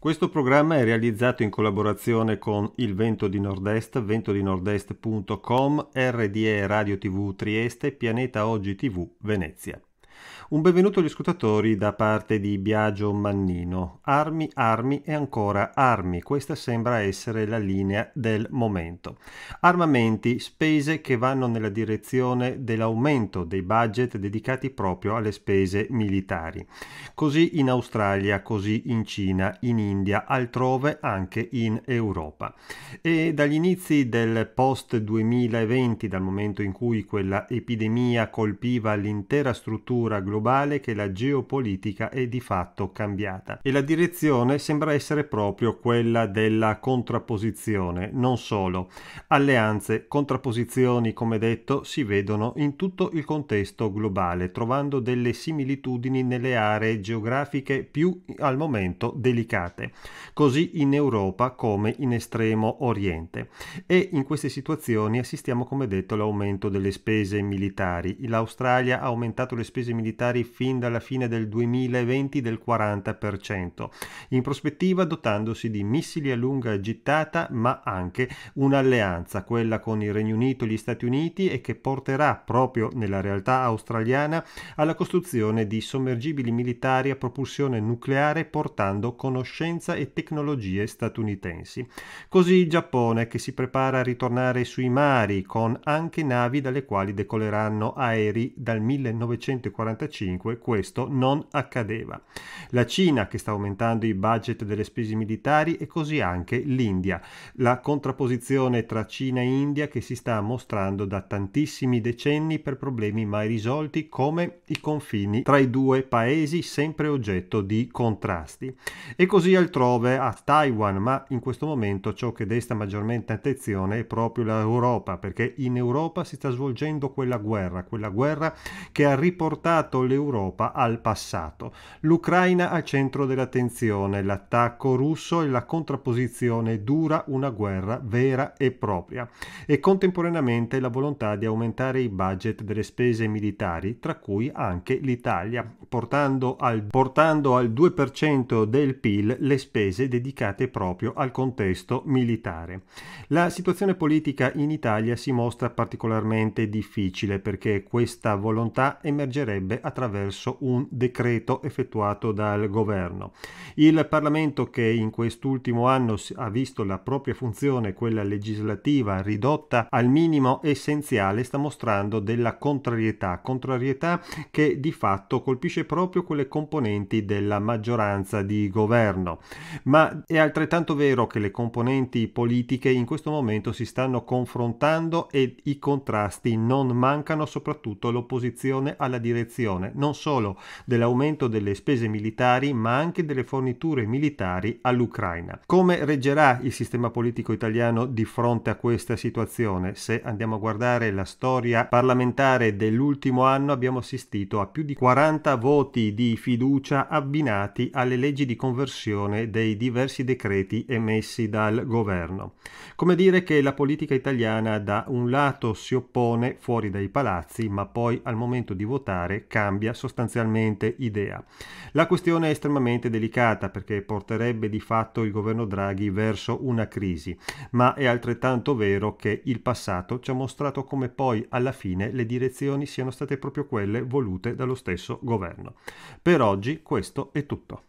Questo programma è realizzato in collaborazione con Il Vento di Nord-Est, ventodinordest.com, RDE Radio TV Trieste, Pianeta Oggi TV Venezia. Un benvenuto agli ascoltatori da parte di Biagio Mannino. Armi, armi e ancora armi, questa sembra essere la linea del momento. Armamenti, spese che vanno nella direzione dell'aumento dei budget dedicati proprio alle spese militari. Così in Australia, così in Cina, in India, altrove anche in Europa. E dagli inizi del post 2020, dal momento in cui quella epidemia colpiva l'intera struttura globale, globale che la geopolitica è di fatto cambiata e la direzione sembra essere proprio quella della contrapposizione, non solo. Alleanze, contrapposizioni, come detto, si vedono in tutto il contesto globale, trovando delle similitudini nelle aree geografiche più al momento delicate, così in Europa come in estremo oriente. E in queste situazioni assistiamo come detto all'aumento delle spese militari. L'Australia ha aumentato le spese militari alimentari fin dalla fine del 2020 del 40%, in prospettiva dotandosi di missili a lunga gittata ma anche un'alleanza, quella con il Regno Unito e gli Stati Uniti e che porterà proprio nella realtà australiana alla costruzione di sommergibili militari a propulsione nucleare portando conoscenza e tecnologie statunitensi. Così il Giappone che si prepara a ritornare sui mari con anche navi dalle quali decoleranno aerei dal 1945 2005 questo non accadeva. La Cina che sta aumentando i budget delle spese militari e così anche l'India. La contrapposizione tra Cina e India che si sta mostrando da tantissimi decenni per problemi mai risolti come i confini tra i due paesi sempre oggetto di contrasti. E così altrove a Taiwan, ma in questo momento ciò che desta maggiormente attenzione è proprio l'Europa, perché in Europa si sta svolgendo quella guerra, quella guerra che ha riportato il l'Europa al passato. L'Ucraina al centro dell'attenzione, l'attacco russo e la contrapposizione dura una guerra vera e propria e contemporaneamente la volontà di aumentare i budget delle spese militari, tra cui anche l'Italia, portando al, portando al 2% del PIL le spese dedicate proprio al contesto militare. La situazione politica in Italia si mostra particolarmente difficile perché questa volontà emergerebbe a attraverso un decreto effettuato dal governo. Il Parlamento che in quest'ultimo anno ha visto la propria funzione, quella legislativa, ridotta al minimo essenziale, sta mostrando della contrarietà, contrarietà che di fatto colpisce proprio quelle componenti della maggioranza di governo. Ma è altrettanto vero che le componenti politiche in questo momento si stanno confrontando e i contrasti non mancano soprattutto l'opposizione alla direzione questione non solo dell'aumento delle spese militari ma anche delle forniture militari all'Ucraina. Come reggerà il sistema politico italiano di fronte a questa situazione? Se andiamo a guardare la storia parlamentare dell'ultimo anno abbiamo assistito a più di 40 voti di fiducia abbinati alle leggi di conversione dei diversi decreti emessi dal governo. Come dire che la politica italiana da un lato si oppone fuori dai palazzi ma poi al momento di votare cambia cambia sostanzialmente idea. La questione è estremamente delicata perché porterebbe di fatto il governo Draghi verso una crisi, ma è altrettanto vero che il passato ci ha mostrato come poi alla fine le direzioni siano state proprio quelle volute dallo stesso governo. Per oggi questo è tutto.